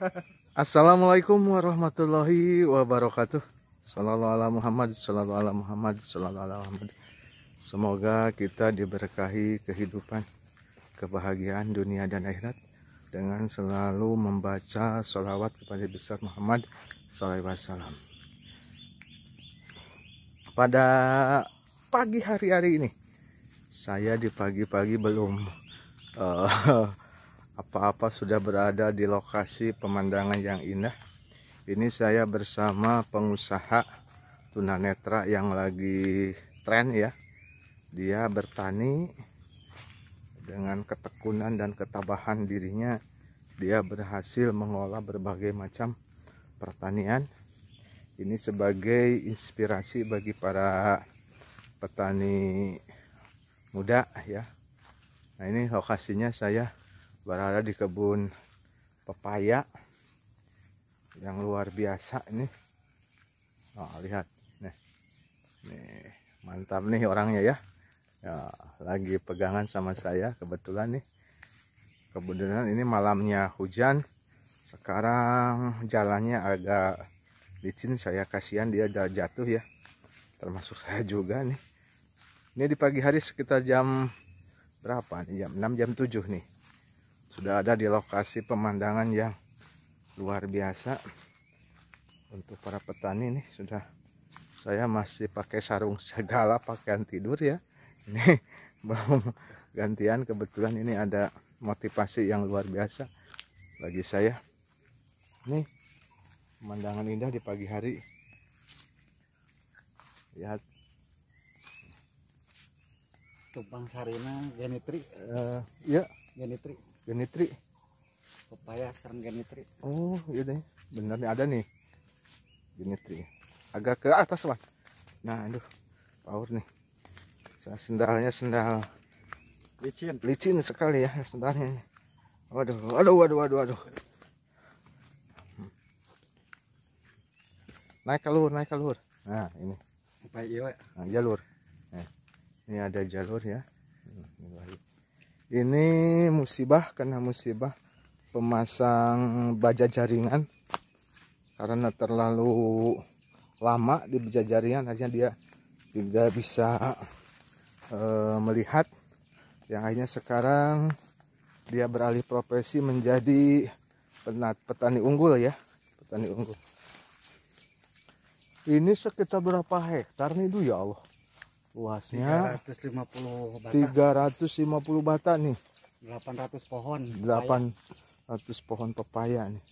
Assalamualaikum warahmatullahi wabarakatuh. Sallallahu ala Muhammad, sallallahu ala Muhammad, sallallahu Muhammad. Semoga kita diberkahi kehidupan, kebahagiaan dunia dan akhirat dengan selalu membaca sholawat kepada besar Muhammad sallallahu alaihi wasallam. Pada pagi hari-hari ini saya di pagi-pagi belum uh, apa-apa sudah berada di lokasi pemandangan yang indah ini saya bersama pengusaha tunanetra yang lagi tren ya dia bertani dengan ketekunan dan ketabahan dirinya dia berhasil mengolah berbagai macam pertanian ini sebagai inspirasi bagi para petani muda ya nah ini lokasinya saya berada di kebun pepaya yang luar biasa ini oh, lihat nih nih mantap nih orangnya ya ya lagi pegangan sama saya kebetulan nih kebetulan ini malamnya hujan sekarang jalannya agak licin saya kasihan dia jatuh ya termasuk saya juga nih ini di pagi hari sekitar jam berapa nih jam 6 jam 7 nih sudah ada di lokasi pemandangan yang luar biasa untuk para petani nih sudah saya masih pakai sarung segala pakaian tidur ya ini belum gantian kebetulan ini ada motivasi yang luar biasa bagi saya ini pemandangan indah di pagi hari lihat tumpang sarina genitri uh, eh, ya genitri genitri pepaya serem genitri oh iya deh bener nih ada nih genitri agak ke atas lah nah aduh power nih sendalnya sendal licin licin sekali ya sendalnya waduh waduh waduh waduh waduh hmm. naik ke naik ke nah ini iya, nah, jalur nah, ini ada jalur ya ini musibah karena musibah pemasang baja jaringan karena terlalu lama di baja jaringan akhirnya dia tidak bisa e, melihat yang akhirnya sekarang dia beralih profesi menjadi petani unggul ya petani unggul ini sekitar berapa hektar nih du ya Allah luasnya 350 bata 350 bata nih 800 pohon 800 pepaya. pohon pepaya nih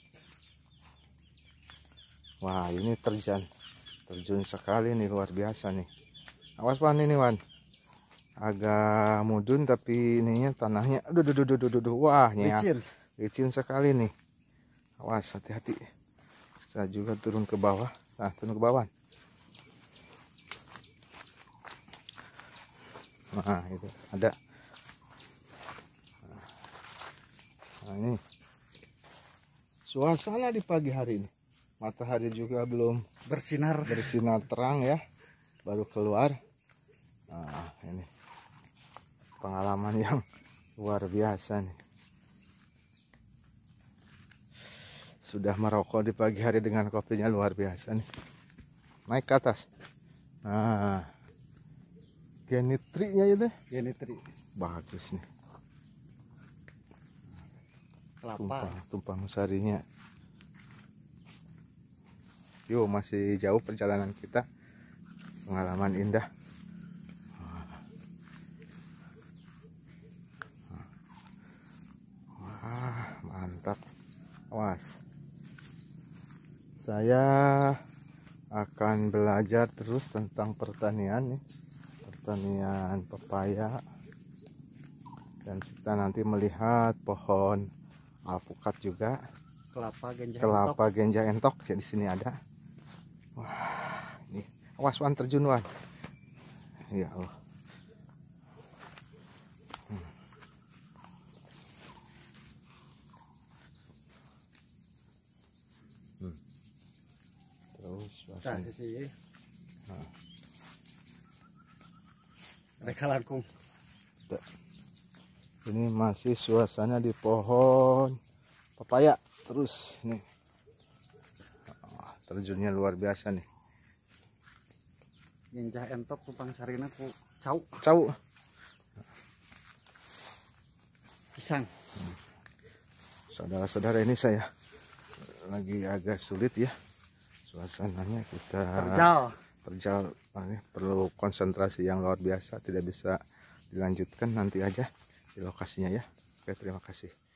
wah ini terjun terjun sekali nih luar biasa nih awas pan ini wan agak mudun tapi ininya tanahnya aduh duh, duh, duh, duh, duh, duh. wah ya. licin licin sekali nih awas hati-hati saya juga turun ke bawah nah turun ke bawah nah itu ada nah ini suasana di pagi hari ini matahari juga belum bersinar bersinar terang ya baru keluar nah ini pengalaman yang luar biasa nih sudah merokok di pagi hari dengan kopinya luar biasa nih naik ke atas nah Genitrinya ya deh. Bagus nih. Kelapa. Tumpang, tumpang sarinya. Yo masih jauh perjalanan kita. Pengalaman indah. Wah, mantap. Awas. Saya akan belajar terus tentang pertanian nih pertanian pepaya dan kita nanti melihat pohon alpukat juga kelapa genja kelapa entok. genja entok ya di sini ada wah ini awas wan terjun wan ya Allah hmm. Hmm. terus nah, mereka langkung ini masih suasana di pohon pepaya. terus nih ah, terjunnya luar biasa nih Ninja entok kupang sarina ku cau cau pisang saudara-saudara ini saya lagi agak sulit ya suasananya kita terjal terjal perlu konsentrasi yang luar biasa tidak bisa dilanjutkan nanti aja di lokasinya ya oke terima kasih